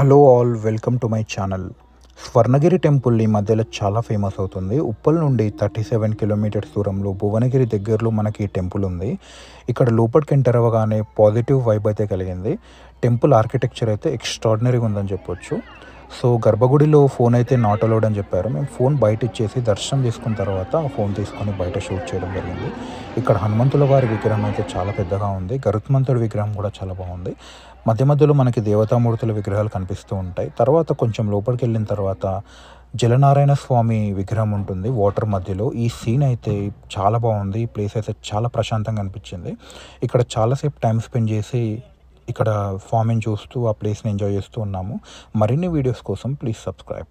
hello all welcome to my channel Swarnagiri temple ఈ మధ్యలో చాలా ఫేమస్ అవుతుంది ఉప్పల్ నుండి థర్టీ సెవెన్ కిలోమీటర్స్ దూరంలో భువనగిరి దగ్గరలో మనకి ఈ టెంపుల్ ఉంది ఇక్కడ లోపలికి ఎంటర్ అవ్వగానే పాజిటివ్ వైబ్ అయితే కలిగింది టెంపుల్ ఆర్కిటెక్చర్ అయితే ఎక్స్ట్రాడినరీగా ఉందని చెప్పొచ్చు సో గర్భగుడిలో ఫోన్ అయితే నాట్ అలౌడ్ అని చెప్పారు మేము ఫోన్ బయట ఇచ్చేసి దర్శనం చేసుకున్న తర్వాత ఆ ఫోన్ తీసుకొని బయట షూట్ చేయడం జరిగింది ఇక్కడ హనుమంతుల వారి విగ్రహం అయితే చాలా పెద్దగా ఉంది గరుత్మంతుడి విగ్రహం కూడా చాలా బాగుంది మధ్య మధ్యలో మనకి దేవతామూర్తుల విగ్రహాలు కనిపిస్తూ ఉంటాయి తర్వాత కొంచెం లోపలికి వెళ్ళిన తర్వాత జలనారాయణ స్వామి విగ్రహం ఉంటుంది వాటర్ మధ్యలో ఈ సీన్ అయితే చాలా బాగుంది ఈ ప్లేస్ అయితే చాలా ప్రశాంతంగా అనిపించింది ఇక్కడ చాలాసేపు టైం స్పెండ్ చేసి ఇక్కడ ఫామ్ని చూస్తూ ఆ ప్లేస్ని ఎంజాయ్ చేస్తూ ఉన్నాము మరిన్ని వీడియోస్ కోసం ప్లీజ్ సబ్స్క్రైబ్